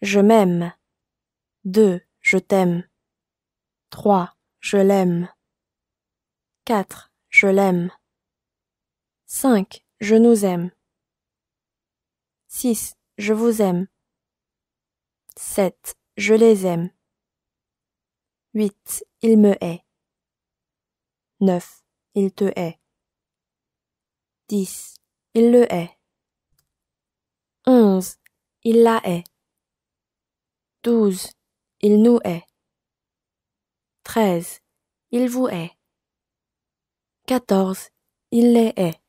Je m'aime. 2. Je t'aime. 3. Je l'aime. 4. Je l'aime. 5. Je nous aime. 6. Je vous aime. 7. Je les aime. 8. Il me hait. 9. Il te hait. 10. Il le hait. 11. Il la hait. 12. Il nous est. 13. Il vous est. 14. Il les est.